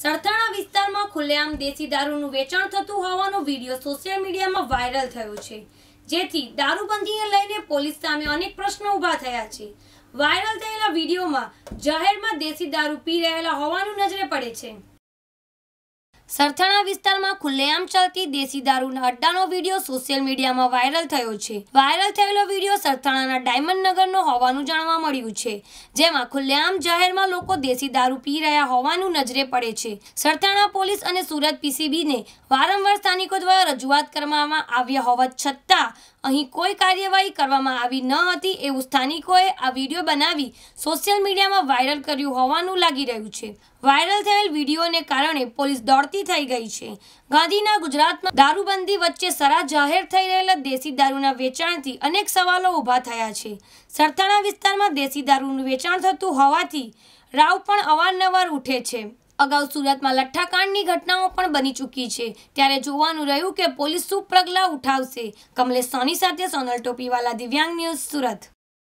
સરથાણા વિસ્તારમાં ખુલ્લેઆમ દેશી દારૂનું વેચાણ થતું હોવાનો વિડીયો સોશિયલ મીડિયામાં વાયરલ થયો છે જેથી દારૂબંધીને લઈને પોલીસ સામે અનેક પ્રશ્નો ઊભા થયા છે વાયરલ થયેલા વિડીયોમાં જાહેરમાં દેશી દારૂ પી રહેલા હોવાનું નજરે પડે છે સરથાણા વિસ્તારમાં ખુલ્લેઆમ ચાલતી દેશી દારૂના અડ્ડાનો વિડીયો સોશિયલ મીડિયામાં વાયરલ થયો છે વાયરલ થયેલો વિડીયો સરથાણાના ડાયમંડ નગરનો હોવાનું જાણવા મળ્યું છે જેમાં ખુલ્લેઆમ જાહેરમાં લોકો દેશી દારૂ પી રહ્યા હોવાનું નજરે પડે છે સરથાણા પોલીસ અને સુરત પીસીબીને વારંવાર સ્થાનિકો દ્વારા રજૂઆત કરવામાં આવ્યા હોવા છતાં અહીં કોઈ કાર્યવાહી કરવામાં આવી ન હતી એવું સ્થાનિકોએ આ વિડીયો બનાવી સોશિયલ મીડિયામાં વાયરલ કર્યું હોવાનું લાગી રહ્યું છે વાયરલ થયેલ વિડીયોને કારણે પોલીસ દોડતી વધતી થઈ ગઈ છે ગાંધીના ગુજરાતમાં દારૂબંધી વચ્ચે સરા જાહેર થઈ રહેલા દેશી દારૂના વેચાણથી અનેક સવાલો ઊભા થયા છે સરથાણા વિસ્તારમાં દેશી દારૂનું વેચાણ થતું હોવાથી રાવ પણ અવારનવાર ઉઠે છે અગાઉ સુરતમાં લઠ્ઠાકાંડની ઘટનાઓ પણ બની ચૂકી છે ત્યારે જોવાનું રહ્યું કે પોલીસ શું પગલાં ઉઠાવશે કમલેશ સોની સાથે સોનલ ટોપીવાલા દિવ્યાંગ ન્યૂઝ સુરત